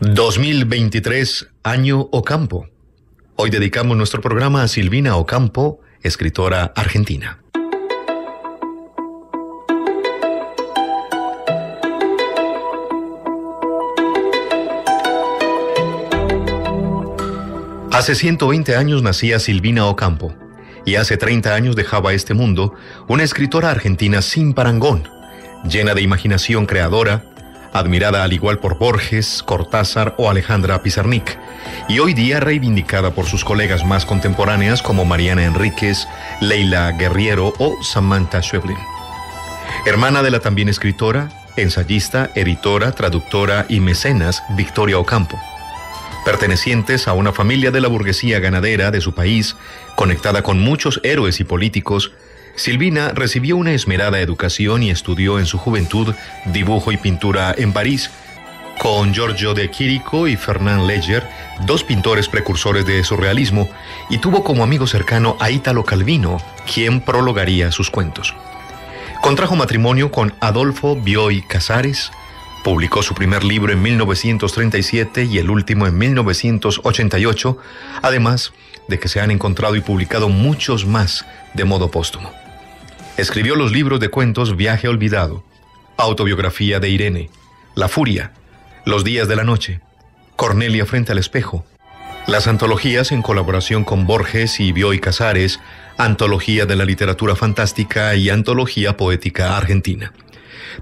2023, año Ocampo. Hoy dedicamos nuestro programa a Silvina Ocampo, escritora argentina. Hace 120 años nacía Silvina Ocampo y hace 30 años dejaba este mundo una escritora argentina sin parangón, llena de imaginación creadora, admirada al igual por Borges, Cortázar o Alejandra Pizarnik, y hoy día reivindicada por sus colegas más contemporáneas como Mariana Enríquez, Leila Guerriero o Samantha Schweblin. Hermana de la también escritora, ensayista, editora, traductora y mecenas Victoria Ocampo pertenecientes a una familia de la burguesía ganadera de su país, conectada con muchos héroes y políticos Silvina recibió una esmerada educación y estudió en su juventud dibujo y pintura en París, con Giorgio de Chirico y Fernand Leger, dos pintores precursores de surrealismo, y tuvo como amigo cercano a Italo Calvino, quien prologaría sus cuentos. Contrajo matrimonio con Adolfo Bioy Casares, publicó su primer libro en 1937 y el último en 1988, además de que se han encontrado y publicado muchos más de modo póstumo. Escribió los libros de cuentos Viaje Olvidado, Autobiografía de Irene, La Furia, Los Días de la Noche, Cornelia frente al espejo, las antologías en colaboración con Borges y Bioy Casares, Antología de la Literatura Fantástica y Antología Poética Argentina.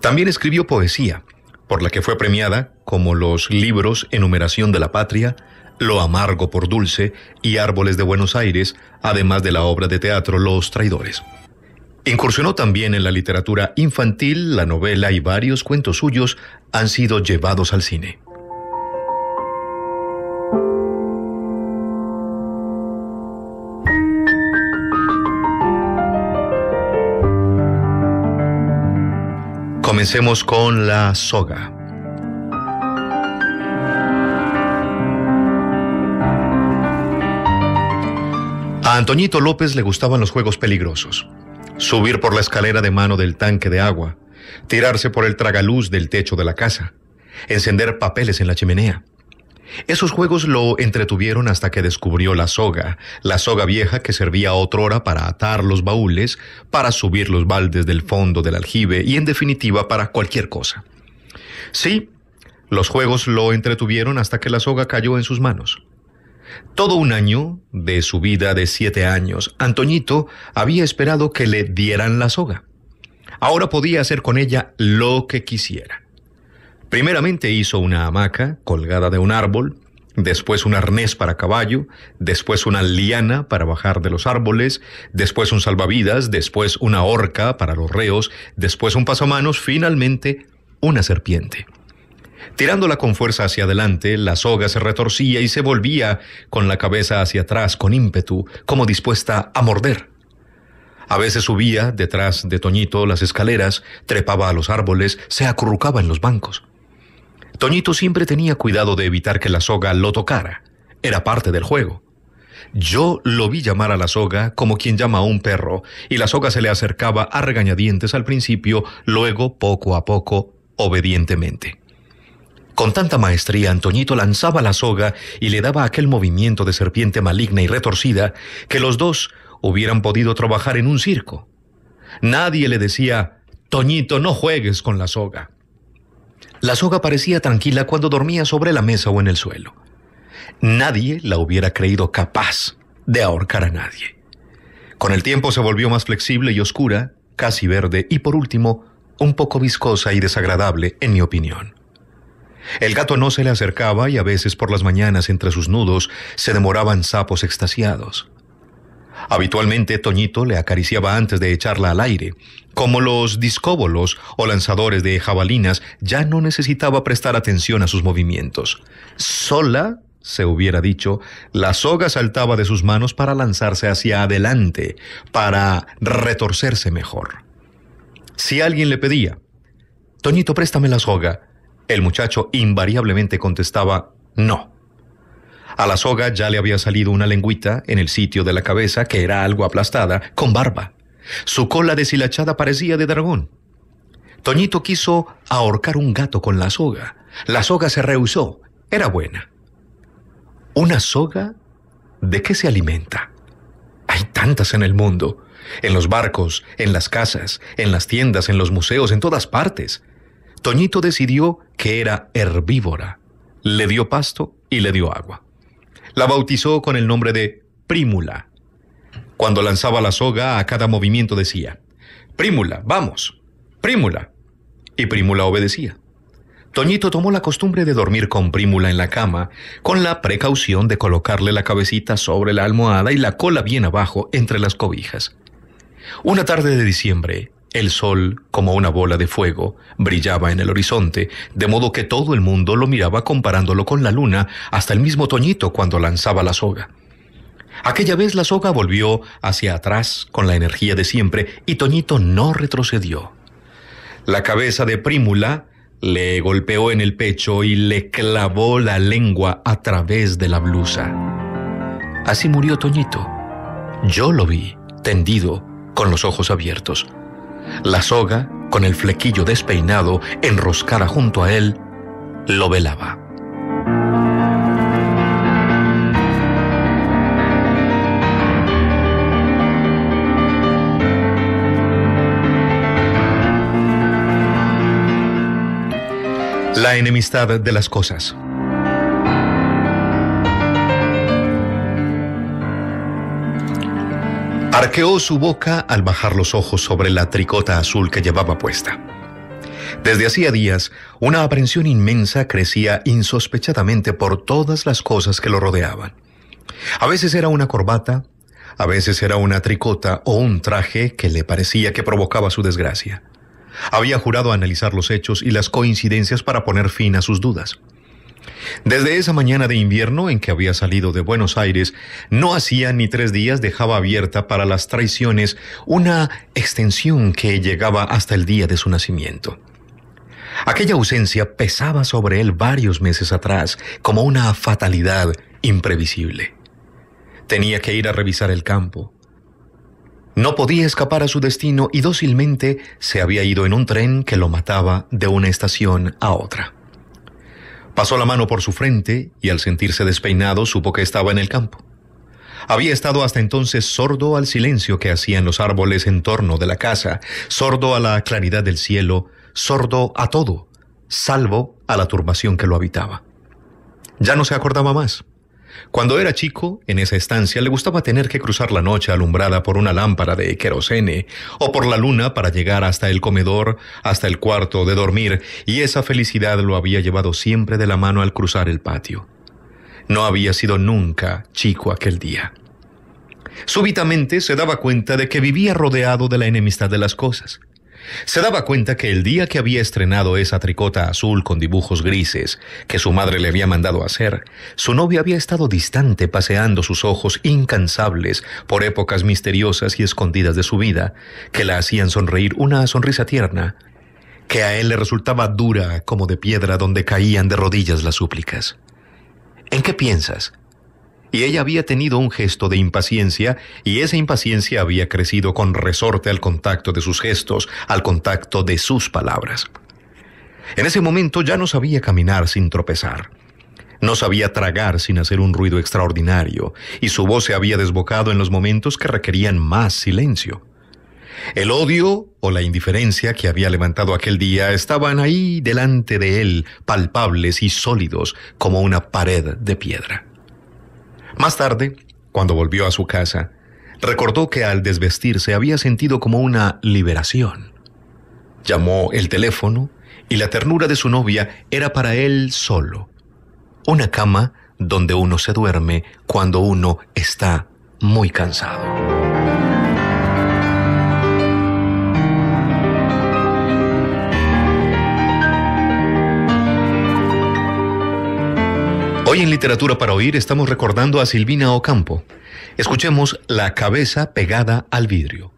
También escribió poesía, por la que fue premiada, como los libros Enumeración de la Patria, Lo Amargo por Dulce y Árboles de Buenos Aires, además de la obra de teatro Los Traidores. Incursionó también en la literatura infantil, la novela y varios cuentos suyos han sido llevados al cine. Comencemos con la soga. A Antoñito López le gustaban los juegos peligrosos subir por la escalera de mano del tanque de agua, tirarse por el tragaluz del techo de la casa, encender papeles en la chimenea. Esos juegos lo entretuvieron hasta que descubrió la soga, la soga vieja que servía hora para atar los baúles, para subir los baldes del fondo del aljibe y en definitiva para cualquier cosa. Sí, los juegos lo entretuvieron hasta que la soga cayó en sus manos. Todo un año de su vida de siete años, Antoñito había esperado que le dieran la soga. Ahora podía hacer con ella lo que quisiera. Primeramente hizo una hamaca colgada de un árbol, después un arnés para caballo, después una liana para bajar de los árboles, después un salvavidas, después una horca para los reos, después un pasamanos, finalmente una serpiente. Tirándola con fuerza hacia adelante, la soga se retorcía y se volvía con la cabeza hacia atrás con ímpetu, como dispuesta a morder. A veces subía detrás de Toñito las escaleras, trepaba a los árboles, se acurrucaba en los bancos. Toñito siempre tenía cuidado de evitar que la soga lo tocara. Era parte del juego. Yo lo vi llamar a la soga como quien llama a un perro, y la soga se le acercaba a regañadientes al principio, luego poco a poco, obedientemente. Con tanta maestría, Antoñito lanzaba la soga y le daba aquel movimiento de serpiente maligna y retorcida que los dos hubieran podido trabajar en un circo. Nadie le decía, Toñito, no juegues con la soga. La soga parecía tranquila cuando dormía sobre la mesa o en el suelo. Nadie la hubiera creído capaz de ahorcar a nadie. Con el tiempo se volvió más flexible y oscura, casi verde y por último, un poco viscosa y desagradable, en mi opinión. El gato no se le acercaba y a veces por las mañanas entre sus nudos se demoraban sapos extasiados. Habitualmente Toñito le acariciaba antes de echarla al aire. Como los discóbolos o lanzadores de jabalinas, ya no necesitaba prestar atención a sus movimientos. Sola, se hubiera dicho, la soga saltaba de sus manos para lanzarse hacia adelante, para retorcerse mejor. Si alguien le pedía, Toñito, préstame la soga, el muchacho invariablemente contestaba no. A la soga ya le había salido una lengüita en el sitio de la cabeza que era algo aplastada, con barba. Su cola deshilachada parecía de dragón. Toñito quiso ahorcar un gato con la soga. La soga se rehusó. Era buena. ¿Una soga? ¿De qué se alimenta? Hay tantas en el mundo. En los barcos, en las casas, en las tiendas, en los museos, en todas partes. Toñito decidió que era herbívora. Le dio pasto y le dio agua. La bautizó con el nombre de Prímula. Cuando lanzaba la soga, a cada movimiento decía, Prímula, vamos, Prímula. Y Prímula obedecía. Toñito tomó la costumbre de dormir con Prímula en la cama, con la precaución de colocarle la cabecita sobre la almohada y la cola bien abajo entre las cobijas. Una tarde de diciembre, el sol, como una bola de fuego, brillaba en el horizonte, de modo que todo el mundo lo miraba comparándolo con la luna, hasta el mismo Toñito cuando lanzaba la soga. Aquella vez la soga volvió hacia atrás con la energía de siempre y Toñito no retrocedió. La cabeza de Prímula le golpeó en el pecho y le clavó la lengua a través de la blusa. Así murió Toñito. Yo lo vi, tendido, con los ojos abiertos. La soga, con el flequillo despeinado, enroscada junto a él, lo velaba. La enemistad de las cosas. Arqueó su boca al bajar los ojos sobre la tricota azul que llevaba puesta. Desde hacía días, una aprensión inmensa crecía insospechadamente por todas las cosas que lo rodeaban. A veces era una corbata, a veces era una tricota o un traje que le parecía que provocaba su desgracia. Había jurado analizar los hechos y las coincidencias para poner fin a sus dudas. Desde esa mañana de invierno en que había salido de Buenos Aires, no hacía ni tres días dejaba abierta para las traiciones una extensión que llegaba hasta el día de su nacimiento. Aquella ausencia pesaba sobre él varios meses atrás, como una fatalidad imprevisible. Tenía que ir a revisar el campo. No podía escapar a su destino y dócilmente se había ido en un tren que lo mataba de una estación a otra. Pasó la mano por su frente y al sentirse despeinado supo que estaba en el campo. Había estado hasta entonces sordo al silencio que hacían los árboles en torno de la casa, sordo a la claridad del cielo, sordo a todo, salvo a la turbación que lo habitaba. Ya no se acordaba más. Cuando era chico, en esa estancia le gustaba tener que cruzar la noche alumbrada por una lámpara de querosene o por la luna para llegar hasta el comedor, hasta el cuarto de dormir, y esa felicidad lo había llevado siempre de la mano al cruzar el patio. No había sido nunca chico aquel día. Súbitamente se daba cuenta de que vivía rodeado de la enemistad de las cosas. Se daba cuenta que el día que había estrenado esa tricota azul con dibujos grises que su madre le había mandado hacer, su novia había estado distante paseando sus ojos incansables por épocas misteriosas y escondidas de su vida, que la hacían sonreír una sonrisa tierna, que a él le resultaba dura como de piedra donde caían de rodillas las súplicas. ¿En qué piensas? y ella había tenido un gesto de impaciencia y esa impaciencia había crecido con resorte al contacto de sus gestos, al contacto de sus palabras. En ese momento ya no sabía caminar sin tropezar. No sabía tragar sin hacer un ruido extraordinario, y su voz se había desbocado en los momentos que requerían más silencio. El odio o la indiferencia que había levantado aquel día estaban ahí delante de él, palpables y sólidos como una pared de piedra. Más tarde, cuando volvió a su casa, recordó que al desvestirse había sentido como una liberación. Llamó el teléfono y la ternura de su novia era para él solo. Una cama donde uno se duerme cuando uno está muy cansado. Hoy en Literatura para Oír estamos recordando a Silvina Ocampo. Escuchemos La cabeza pegada al vidrio.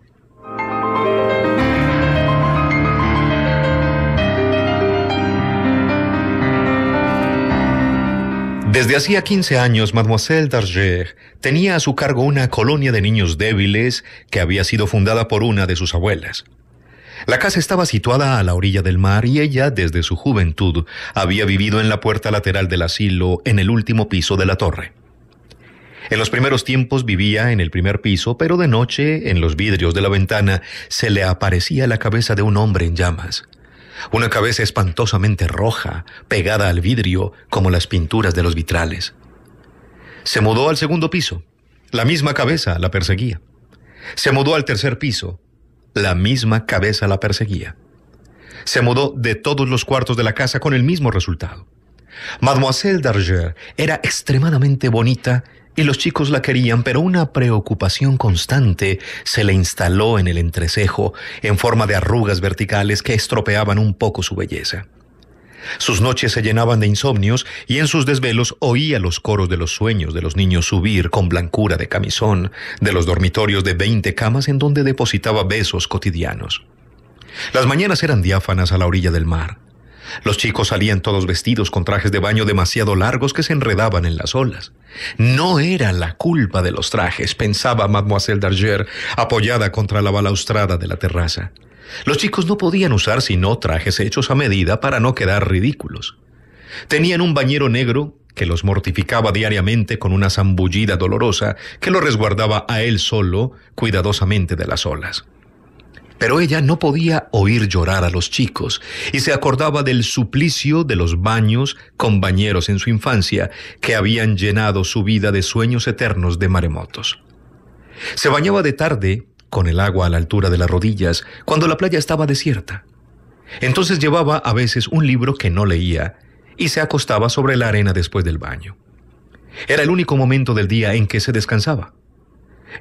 Desde hacía 15 años, Mademoiselle Darger tenía a su cargo una colonia de niños débiles que había sido fundada por una de sus abuelas. La casa estaba situada a la orilla del mar y ella, desde su juventud, había vivido en la puerta lateral del asilo, en el último piso de la torre. En los primeros tiempos vivía en el primer piso, pero de noche, en los vidrios de la ventana, se le aparecía la cabeza de un hombre en llamas. Una cabeza espantosamente roja, pegada al vidrio, como las pinturas de los vitrales. Se mudó al segundo piso. La misma cabeza la perseguía. Se mudó al tercer piso. La misma cabeza la perseguía. Se mudó de todos los cuartos de la casa con el mismo resultado. Mademoiselle Darger era extremadamente bonita y los chicos la querían, pero una preocupación constante se le instaló en el entrecejo en forma de arrugas verticales que estropeaban un poco su belleza. Sus noches se llenaban de insomnios y en sus desvelos oía los coros de los sueños de los niños subir con blancura de camisón de los dormitorios de veinte camas en donde depositaba besos cotidianos. Las mañanas eran diáfanas a la orilla del mar. Los chicos salían todos vestidos con trajes de baño demasiado largos que se enredaban en las olas. No era la culpa de los trajes, pensaba mademoiselle Darger, apoyada contra la balaustrada de la terraza. Los chicos no podían usar sino trajes hechos a medida para no quedar ridículos. Tenían un bañero negro que los mortificaba diariamente con una zambullida dolorosa que lo resguardaba a él solo cuidadosamente de las olas. Pero ella no podía oír llorar a los chicos y se acordaba del suplicio de los baños con bañeros en su infancia que habían llenado su vida de sueños eternos de maremotos. Se bañaba de tarde con el agua a la altura de las rodillas, cuando la playa estaba desierta. Entonces llevaba a veces un libro que no leía y se acostaba sobre la arena después del baño. Era el único momento del día en que se descansaba.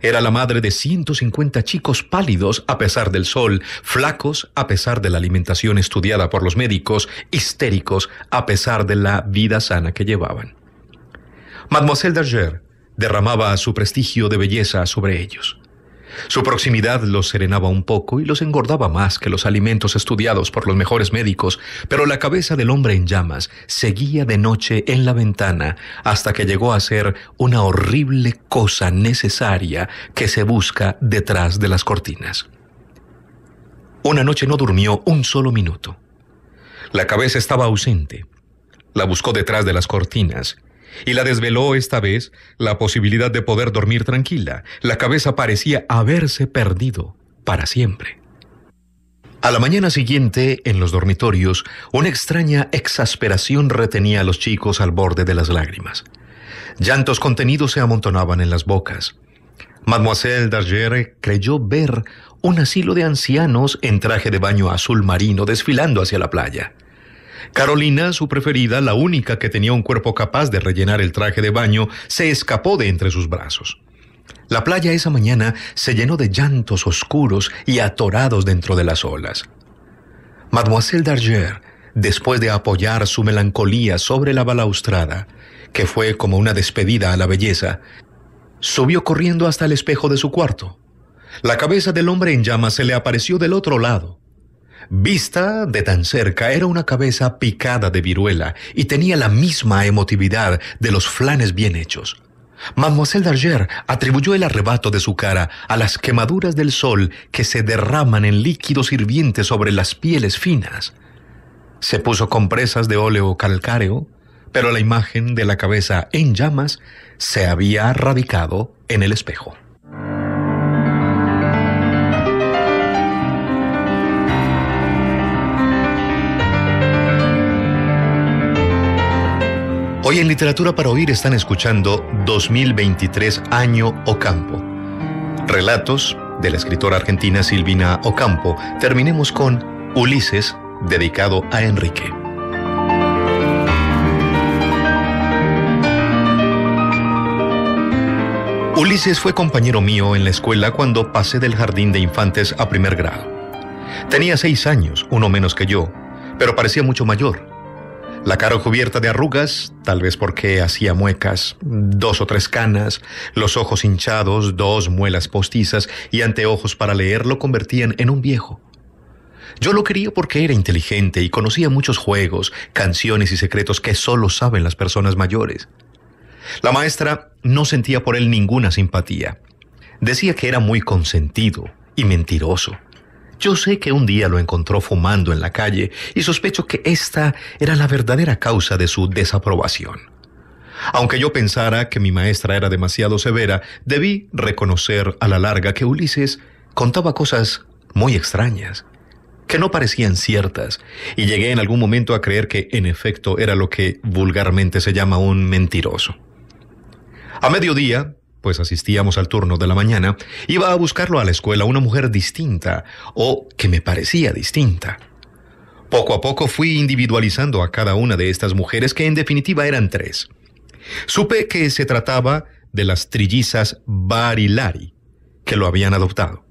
Era la madre de 150 chicos pálidos a pesar del sol, flacos a pesar de la alimentación estudiada por los médicos, histéricos a pesar de la vida sana que llevaban. Mademoiselle Darger derramaba su prestigio de belleza sobre ellos. Su proximidad los serenaba un poco y los engordaba más que los alimentos estudiados por los mejores médicos, pero la cabeza del hombre en llamas seguía de noche en la ventana hasta que llegó a ser una horrible cosa necesaria que se busca detrás de las cortinas. Una noche no durmió un solo minuto. La cabeza estaba ausente. La buscó detrás de las cortinas y la desveló esta vez la posibilidad de poder dormir tranquila. La cabeza parecía haberse perdido para siempre. A la mañana siguiente, en los dormitorios, una extraña exasperación retenía a los chicos al borde de las lágrimas. Llantos contenidos se amontonaban en las bocas. Mademoiselle Darger creyó ver un asilo de ancianos en traje de baño azul marino desfilando hacia la playa. Carolina, su preferida, la única que tenía un cuerpo capaz de rellenar el traje de baño, se escapó de entre sus brazos. La playa esa mañana se llenó de llantos oscuros y atorados dentro de las olas. Mademoiselle d'Arger, después de apoyar su melancolía sobre la balaustrada, que fue como una despedida a la belleza, subió corriendo hasta el espejo de su cuarto. La cabeza del hombre en llamas se le apareció del otro lado. Vista de tan cerca era una cabeza picada de viruela y tenía la misma emotividad de los flanes bien hechos. Mademoiselle Darger atribuyó el arrebato de su cara a las quemaduras del sol que se derraman en líquidos hirvientes sobre las pieles finas. Se puso compresas de óleo calcáreo, pero la imagen de la cabeza en llamas se había radicado en el espejo. Hoy en Literatura para Oír están escuchando 2023 Año Ocampo. Relatos de la escritora argentina Silvina Ocampo. Terminemos con Ulises, dedicado a Enrique. Ulises fue compañero mío en la escuela cuando pasé del jardín de infantes a primer grado. Tenía seis años, uno menos que yo, pero parecía mucho mayor la cara cubierta de arrugas, tal vez porque hacía muecas, dos o tres canas, los ojos hinchados, dos muelas postizas y anteojos para leer lo convertían en un viejo. Yo lo quería porque era inteligente y conocía muchos juegos, canciones y secretos que solo saben las personas mayores. La maestra no sentía por él ninguna simpatía. Decía que era muy consentido y mentiroso. Yo sé que un día lo encontró fumando en la calle y sospecho que esta era la verdadera causa de su desaprobación. Aunque yo pensara que mi maestra era demasiado severa, debí reconocer a la larga que Ulises contaba cosas muy extrañas, que no parecían ciertas, y llegué en algún momento a creer que en efecto era lo que vulgarmente se llama un mentiroso. A mediodía, pues asistíamos al turno de la mañana, iba a buscarlo a la escuela una mujer distinta, o que me parecía distinta. Poco a poco fui individualizando a cada una de estas mujeres, que en definitiva eran tres. Supe que se trataba de las trillizas Barilari, que lo habían adoptado.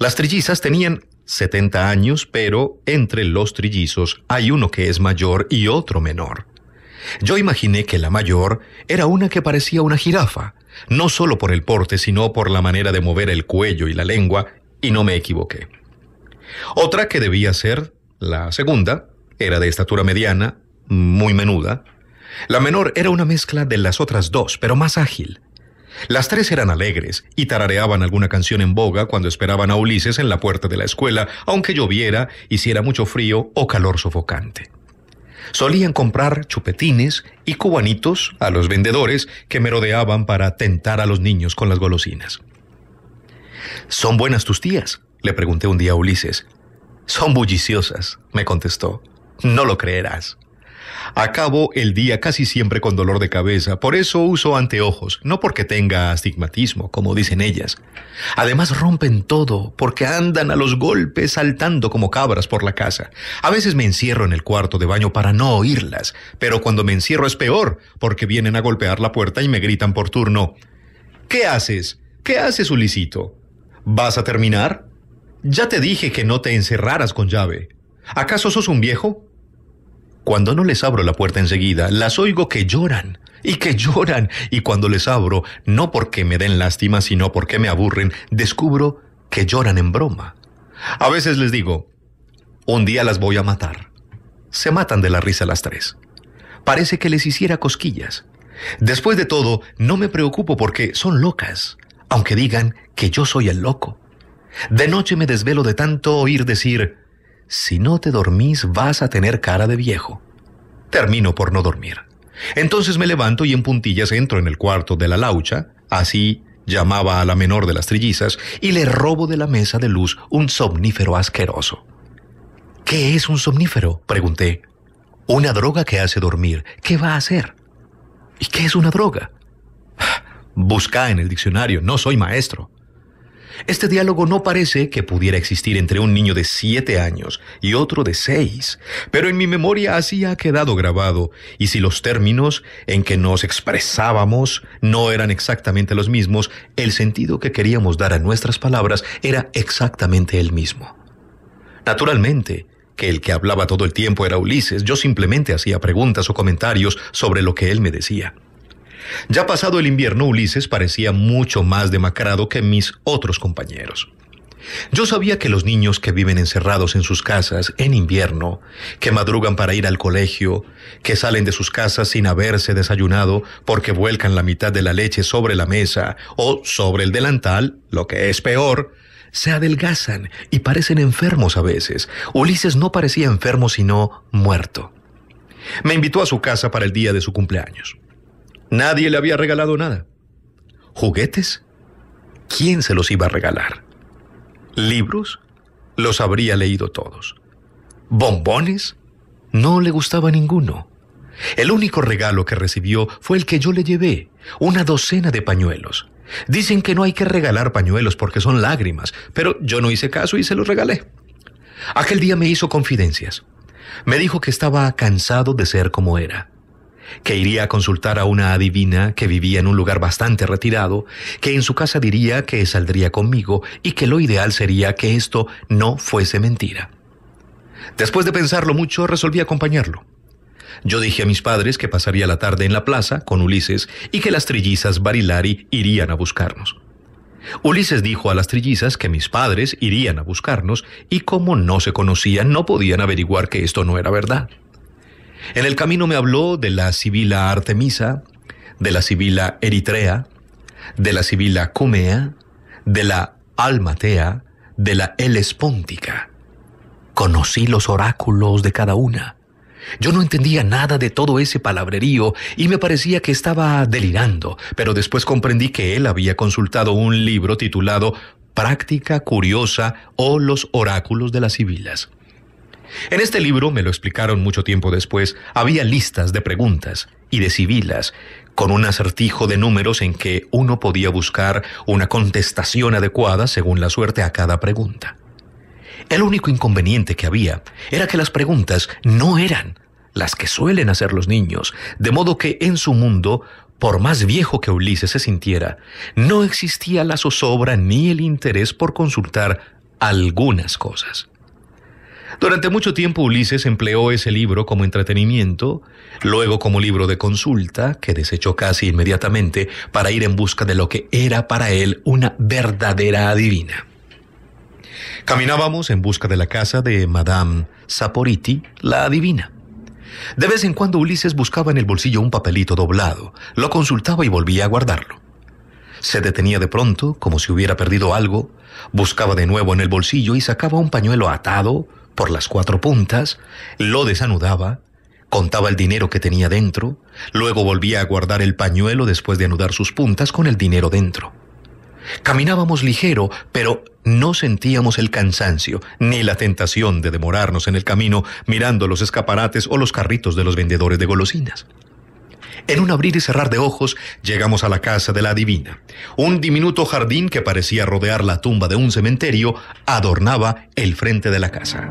Las trillizas tenían 70 años, pero entre los trillizos hay uno que es mayor y otro menor. Yo imaginé que la mayor era una que parecía una jirafa, no solo por el porte, sino por la manera de mover el cuello y la lengua, y no me equivoqué. Otra que debía ser, la segunda, era de estatura mediana, muy menuda. La menor era una mezcla de las otras dos, pero más ágil. Las tres eran alegres y tarareaban alguna canción en boga cuando esperaban a Ulises en la puerta de la escuela, aunque lloviera, hiciera mucho frío o calor sofocante. Solían comprar chupetines y cubanitos a los vendedores que merodeaban para tentar a los niños con las golosinas. ¿Son buenas tus tías? le pregunté un día a Ulises. Son bulliciosas, me contestó. No lo creerás. Acabo el día casi siempre con dolor de cabeza, por eso uso anteojos, no porque tenga astigmatismo, como dicen ellas. Además rompen todo, porque andan a los golpes saltando como cabras por la casa. A veces me encierro en el cuarto de baño para no oírlas, pero cuando me encierro es peor, porque vienen a golpear la puerta y me gritan por turno. ¿Qué haces? ¿Qué haces, Ulisito? ¿Vas a terminar? Ya te dije que no te encerraras con llave. ¿Acaso sos un viejo? Cuando no les abro la puerta enseguida, las oigo que lloran y que lloran, y cuando les abro, no porque me den lástima, sino porque me aburren, descubro que lloran en broma. A veces les digo, un día las voy a matar. Se matan de la risa las tres. Parece que les hiciera cosquillas. Después de todo, no me preocupo porque son locas, aunque digan que yo soy el loco. De noche me desvelo de tanto oír decir, si no te dormís vas a tener cara de viejo. Termino por no dormir. Entonces me levanto y en puntillas entro en el cuarto de la laucha, así llamaba a la menor de las trillizas, y le robo de la mesa de luz un somnífero asqueroso. ¿Qué es un somnífero? pregunté. Una droga que hace dormir. ¿Qué va a hacer? ¿Y qué es una droga? Busca en el diccionario, no soy maestro. Este diálogo no parece que pudiera existir entre un niño de siete años y otro de seis, pero en mi memoria así ha quedado grabado, y si los términos en que nos expresábamos no eran exactamente los mismos, el sentido que queríamos dar a nuestras palabras era exactamente el mismo. Naturalmente, que el que hablaba todo el tiempo era Ulises, yo simplemente hacía preguntas o comentarios sobre lo que él me decía. Ya pasado el invierno, Ulises parecía mucho más demacrado que mis otros compañeros. Yo sabía que los niños que viven encerrados en sus casas en invierno, que madrugan para ir al colegio, que salen de sus casas sin haberse desayunado porque vuelcan la mitad de la leche sobre la mesa o sobre el delantal, lo que es peor, se adelgazan y parecen enfermos a veces. Ulises no parecía enfermo sino muerto. Me invitó a su casa para el día de su cumpleaños. Nadie le había regalado nada. ¿Juguetes? ¿Quién se los iba a regalar? ¿Libros? Los habría leído todos. ¿Bombones? No le gustaba ninguno. El único regalo que recibió fue el que yo le llevé, una docena de pañuelos. Dicen que no hay que regalar pañuelos porque son lágrimas, pero yo no hice caso y se los regalé. Aquel día me hizo confidencias. Me dijo que estaba cansado de ser como era, que iría a consultar a una adivina que vivía en un lugar bastante retirado, que en su casa diría que saldría conmigo y que lo ideal sería que esto no fuese mentira. Después de pensarlo mucho, resolví acompañarlo. Yo dije a mis padres que pasaría la tarde en la plaza con Ulises y que las trillizas Barilari irían a buscarnos. Ulises dijo a las trillizas que mis padres irían a buscarnos y como no se conocían no podían averiguar que esto no era verdad. En el camino me habló de la sibila Artemisa, de la sibila Eritrea, de la sibila Cumea, de la Almatea, de la Helespóntica. Conocí los oráculos de cada una. Yo no entendía nada de todo ese palabrerío y me parecía que estaba delirando, pero después comprendí que él había consultado un libro titulado Práctica Curiosa o los oráculos de las Sibilas. En este libro, me lo explicaron mucho tiempo después, había listas de preguntas y de civilas, con un acertijo de números en que uno podía buscar una contestación adecuada según la suerte a cada pregunta. El único inconveniente que había era que las preguntas no eran las que suelen hacer los niños, de modo que en su mundo, por más viejo que Ulises se sintiera, no existía la zozobra ni el interés por consultar algunas cosas. Durante mucho tiempo Ulises empleó ese libro como entretenimiento, luego como libro de consulta, que desechó casi inmediatamente para ir en busca de lo que era para él una verdadera adivina. Caminábamos en busca de la casa de Madame Saporiti, la adivina. De vez en cuando Ulises buscaba en el bolsillo un papelito doblado, lo consultaba y volvía a guardarlo. Se detenía de pronto, como si hubiera perdido algo, buscaba de nuevo en el bolsillo y sacaba un pañuelo atado, por las cuatro puntas, lo desanudaba, contaba el dinero que tenía dentro, luego volvía a guardar el pañuelo después de anudar sus puntas con el dinero dentro. Caminábamos ligero, pero no sentíamos el cansancio ni la tentación de demorarnos en el camino mirando los escaparates o los carritos de los vendedores de golosinas. En un abrir y cerrar de ojos llegamos a la casa de la divina. Un diminuto jardín que parecía rodear la tumba de un cementerio adornaba el frente de la casa.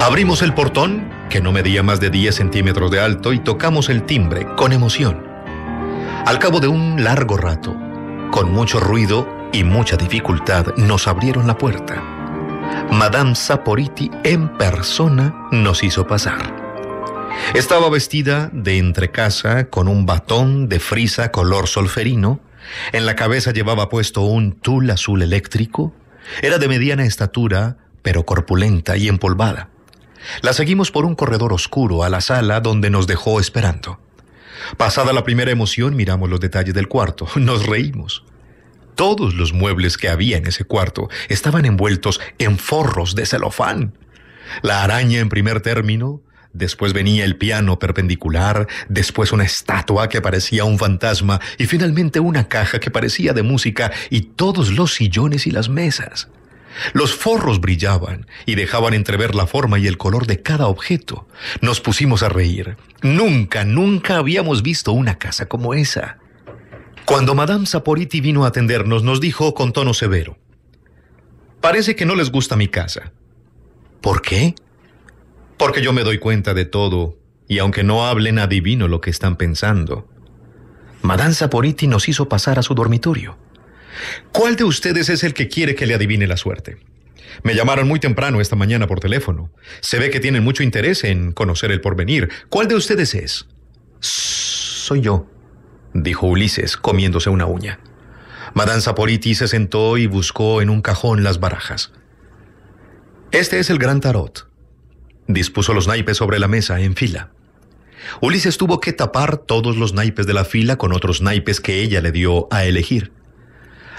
Abrimos el portón, que no medía más de 10 centímetros de alto, y tocamos el timbre con emoción. Al cabo de un largo rato, con mucho ruido, y mucha dificultad nos abrieron la puerta. Madame Saporiti en persona nos hizo pasar. Estaba vestida de entrecasa con un batón de frisa color solferino, en la cabeza llevaba puesto un tul azul eléctrico, era de mediana estatura, pero corpulenta y empolvada. La seguimos por un corredor oscuro a la sala donde nos dejó esperando. Pasada la primera emoción miramos los detalles del cuarto, nos reímos. Todos los muebles que había en ese cuarto estaban envueltos en forros de celofán. La araña en primer término, después venía el piano perpendicular, después una estatua que parecía un fantasma y finalmente una caja que parecía de música y todos los sillones y las mesas. Los forros brillaban y dejaban entrever la forma y el color de cada objeto. Nos pusimos a reír. Nunca, nunca habíamos visto una casa como esa. Cuando Madame Saporiti vino a atendernos, nos dijo con tono severo, Parece que no les gusta mi casa. ¿Por qué? Porque yo me doy cuenta de todo, y aunque no hablen, adivino lo que están pensando. Madame Saporiti nos hizo pasar a su dormitorio. ¿Cuál de ustedes es el que quiere que le adivine la suerte? Me llamaron muy temprano esta mañana por teléfono. Se ve que tienen mucho interés en conocer el porvenir. ¿Cuál de ustedes es? Soy yo dijo Ulises, comiéndose una uña. Madame Saporiti se sentó y buscó en un cajón las barajas. Este es el gran tarot. Dispuso los naipes sobre la mesa en fila. Ulises tuvo que tapar todos los naipes de la fila con otros naipes que ella le dio a elegir.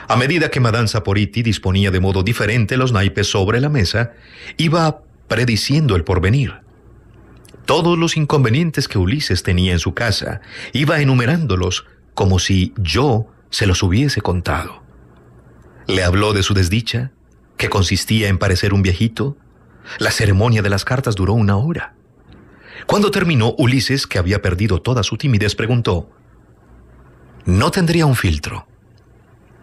A medida que Madame Saporiti disponía de modo diferente los naipes sobre la mesa, iba prediciendo el porvenir todos los inconvenientes que Ulises tenía en su casa, iba enumerándolos como si yo se los hubiese contado. Le habló de su desdicha, que consistía en parecer un viejito. La ceremonia de las cartas duró una hora. Cuando terminó, Ulises, que había perdido toda su timidez, preguntó, ¿No tendría un filtro?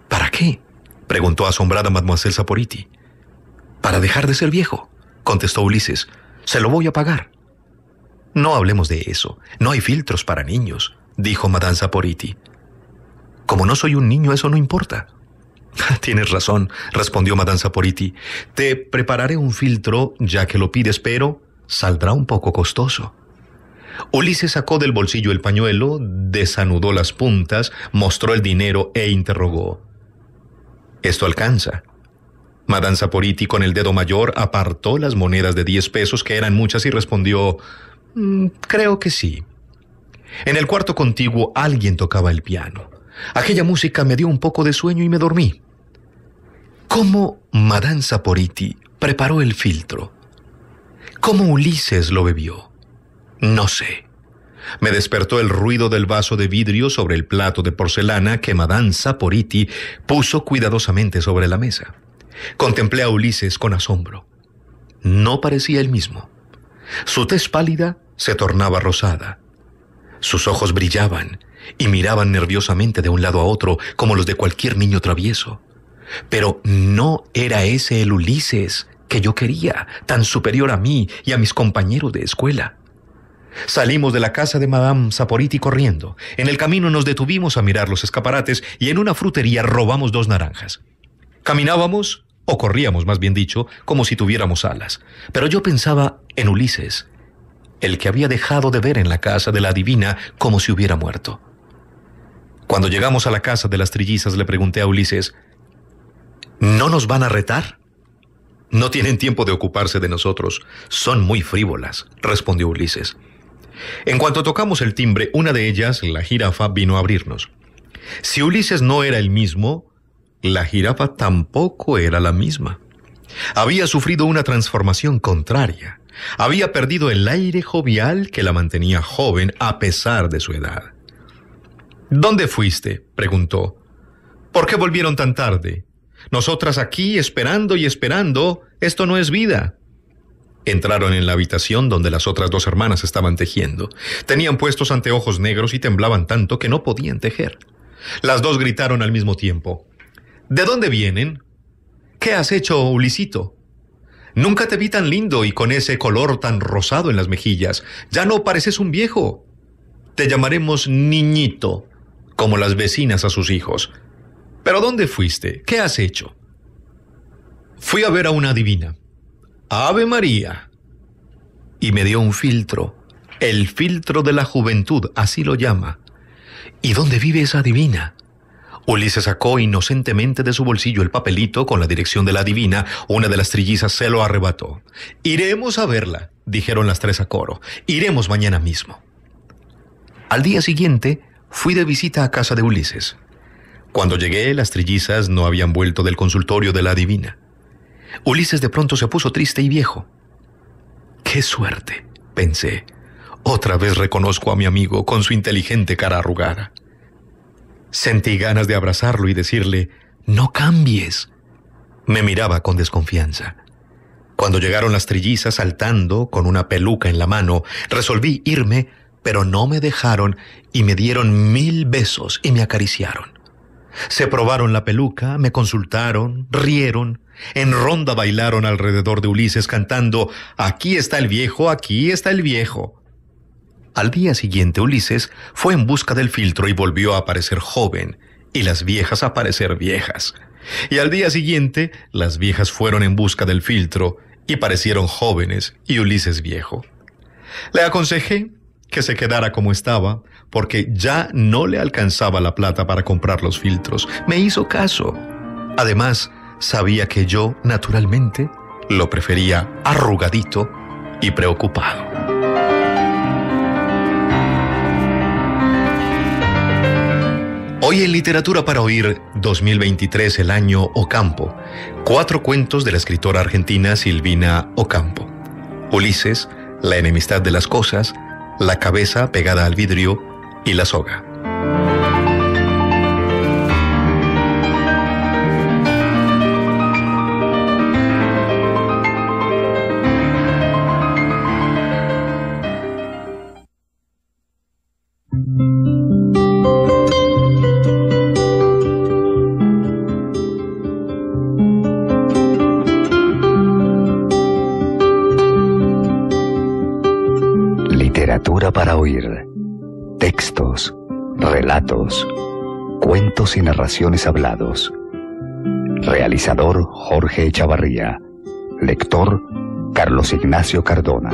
¿Para qué? preguntó asombrada mademoiselle Saporiti. Para dejar de ser viejo, contestó Ulises. Se lo voy a pagar. No hablemos de eso. No hay filtros para niños, dijo Madame Saporiti. Como no soy un niño, eso no importa. Tienes razón, respondió Madame Saporiti. Te prepararé un filtro, ya que lo pides, pero saldrá un poco costoso. Ulises sacó del bolsillo el pañuelo, desanudó las puntas, mostró el dinero e interrogó. ¿Esto alcanza? Madame Saporiti con el dedo mayor apartó las monedas de 10 pesos, que eran muchas, y respondió Mm, creo que sí. En el cuarto contiguo alguien tocaba el piano. Aquella música me dio un poco de sueño y me dormí. ¿Cómo Madame Saporiti preparó el filtro? ¿Cómo Ulises lo bebió? No sé. Me despertó el ruido del vaso de vidrio sobre el plato de porcelana que Madame Saporiti puso cuidadosamente sobre la mesa. Contemplé a Ulises con asombro. No parecía el mismo. Su tez pálida se tornaba rosada. Sus ojos brillaban y miraban nerviosamente de un lado a otro como los de cualquier niño travieso. Pero no era ese el Ulises que yo quería, tan superior a mí y a mis compañeros de escuela. Salimos de la casa de Madame Saporiti corriendo. En el camino nos detuvimos a mirar los escaparates y en una frutería robamos dos naranjas. Caminábamos o corríamos, más bien dicho, como si tuviéramos alas. Pero yo pensaba en Ulises, el que había dejado de ver en la casa de la Divina como si hubiera muerto. Cuando llegamos a la casa de las trillizas le pregunté a Ulises, ¿no nos van a retar? No tienen tiempo de ocuparse de nosotros, son muy frívolas, respondió Ulises. En cuanto tocamos el timbre, una de ellas, la jirafa, vino a abrirnos. Si Ulises no era el mismo, la jirafa tampoco era la misma. Había sufrido una transformación contraria. Había perdido el aire jovial que la mantenía joven a pesar de su edad. ¿Dónde fuiste? preguntó. ¿Por qué volvieron tan tarde? Nosotras aquí esperando y esperando. Esto no es vida. Entraron en la habitación donde las otras dos hermanas estaban tejiendo. Tenían puestos anteojos negros y temblaban tanto que no podían tejer. Las dos gritaron al mismo tiempo. ¿De dónde vienen? ¿Qué has hecho, Ulisito? Nunca te vi tan lindo y con ese color tan rosado en las mejillas. Ya no pareces un viejo. Te llamaremos niñito, como las vecinas a sus hijos. Pero ¿dónde fuiste? ¿Qué has hecho? Fui a ver a una divina. Ave María. Y me dio un filtro. El filtro de la juventud, así lo llama. ¿Y dónde vive esa divina? Ulises sacó inocentemente de su bolsillo el papelito con la dirección de la divina. Una de las trillizas se lo arrebató. Iremos a verla, dijeron las tres a coro. Iremos mañana mismo. Al día siguiente, fui de visita a casa de Ulises. Cuando llegué, las trillizas no habían vuelto del consultorio de la divina. Ulises de pronto se puso triste y viejo. ¡Qué suerte! pensé. Otra vez reconozco a mi amigo con su inteligente cara arrugada. Sentí ganas de abrazarlo y decirle, no cambies. Me miraba con desconfianza. Cuando llegaron las trillizas saltando con una peluca en la mano, resolví irme, pero no me dejaron y me dieron mil besos y me acariciaron. Se probaron la peluca, me consultaron, rieron, en ronda bailaron alrededor de Ulises cantando, Aquí está el viejo, aquí está el viejo. Al día siguiente Ulises fue en busca del filtro y volvió a parecer joven, y las viejas a parecer viejas. Y al día siguiente las viejas fueron en busca del filtro y parecieron jóvenes y Ulises viejo. Le aconsejé que se quedara como estaba, porque ya no le alcanzaba la plata para comprar los filtros. Me hizo caso. Además, sabía que yo, naturalmente, lo prefería arrugadito y preocupado. Hoy en Literatura para Oír 2023, el año Ocampo, cuatro cuentos de la escritora argentina Silvina Ocampo. Ulises, La enemistad de las cosas, La cabeza pegada al vidrio y La soga. y narraciones hablados. Realizador Jorge Echavarría. Lector Carlos Ignacio Cardona.